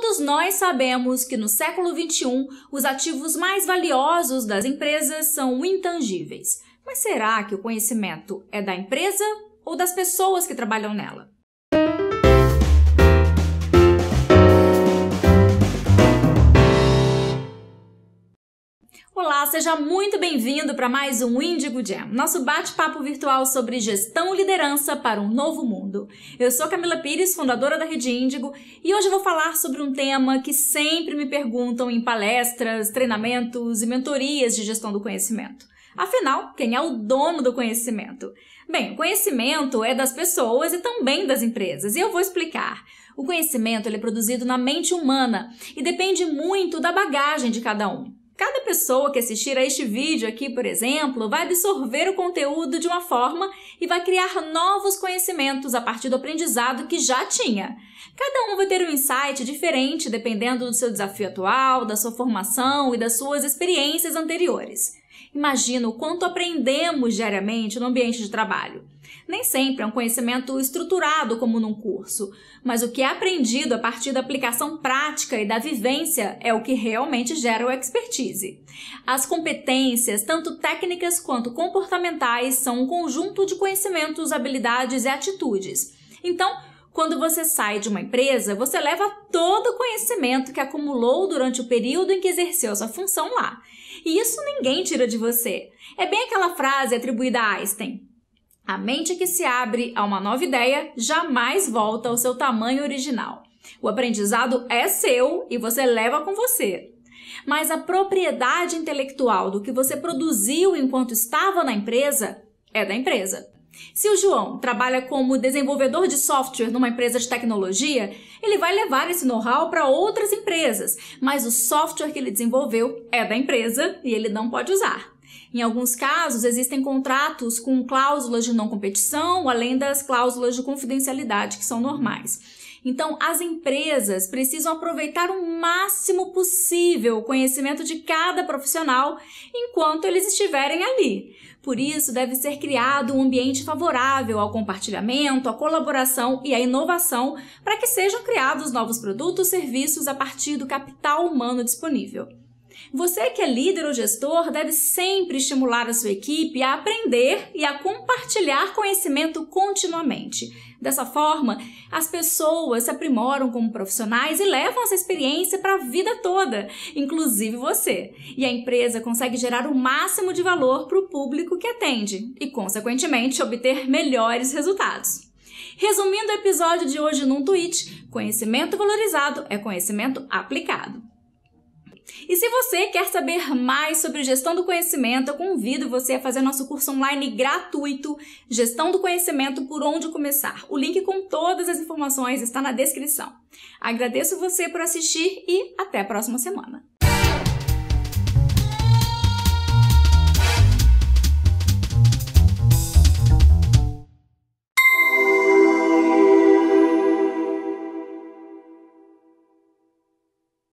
Todos nós sabemos que no século XXI os ativos mais valiosos das empresas são intangíveis. Mas será que o conhecimento é da empresa ou das pessoas que trabalham nela? Olá, seja muito bem-vindo para mais um Índigo Jam, nosso bate-papo virtual sobre gestão e liderança para um novo mundo. Eu sou Camila Pires, fundadora da Rede Índigo, e hoje eu vou falar sobre um tema que sempre me perguntam em palestras, treinamentos e mentorias de gestão do conhecimento. Afinal, quem é o dono do conhecimento? Bem, o conhecimento é das pessoas e também das empresas, e eu vou explicar. O conhecimento é produzido na mente humana e depende muito da bagagem de cada um. Cada pessoa que assistir a este vídeo aqui, por exemplo, vai absorver o conteúdo de uma forma e vai criar novos conhecimentos a partir do aprendizado que já tinha. Cada um vai ter um insight diferente dependendo do seu desafio atual, da sua formação e das suas experiências anteriores. Imagina o quanto aprendemos diariamente no ambiente de trabalho. Nem sempre é um conhecimento estruturado como num curso, mas o que é aprendido a partir da aplicação prática e da vivência é o que realmente gera o expertise. As competências, tanto técnicas quanto comportamentais, são um conjunto de conhecimentos, habilidades e atitudes. Então, quando você sai de uma empresa, você leva todo o conhecimento que acumulou durante o período em que exerceu sua função lá. E isso ninguém tira de você. É bem aquela frase atribuída a Einstein: A mente que se abre a uma nova ideia jamais volta ao seu tamanho original. O aprendizado é seu e você leva com você. Mas a propriedade intelectual do que você produziu enquanto estava na empresa é da empresa. Se o João trabalha como desenvolvedor de software numa empresa de tecnologia, ele vai levar esse know-how para outras empresas, mas o software que ele desenvolveu é da empresa e ele não pode usar. Em alguns casos, existem contratos com cláusulas de não competição, além das cláusulas de confidencialidade que são normais. Então, as empresas precisam aproveitar o máximo possível o conhecimento de cada profissional enquanto eles estiverem ali. Por isso, deve ser criado um ambiente favorável ao compartilhamento, à colaboração e à inovação para que sejam criados novos produtos e serviços a partir do capital humano disponível. Você que é líder ou gestor deve sempre estimular a sua equipe a aprender e a compartilhar conhecimento continuamente. Dessa forma, as pessoas se aprimoram como profissionais e levam essa experiência para a vida toda, inclusive você. E a empresa consegue gerar o máximo de valor para o público que atende e, consequentemente, obter melhores resultados. Resumindo o episódio de hoje num tweet, conhecimento valorizado é conhecimento aplicado. E se você quer saber mais sobre gestão do conhecimento, eu convido você a fazer nosso curso online gratuito Gestão do Conhecimento por onde começar. O link com todas as informações está na descrição. Agradeço você por assistir e até a próxima semana.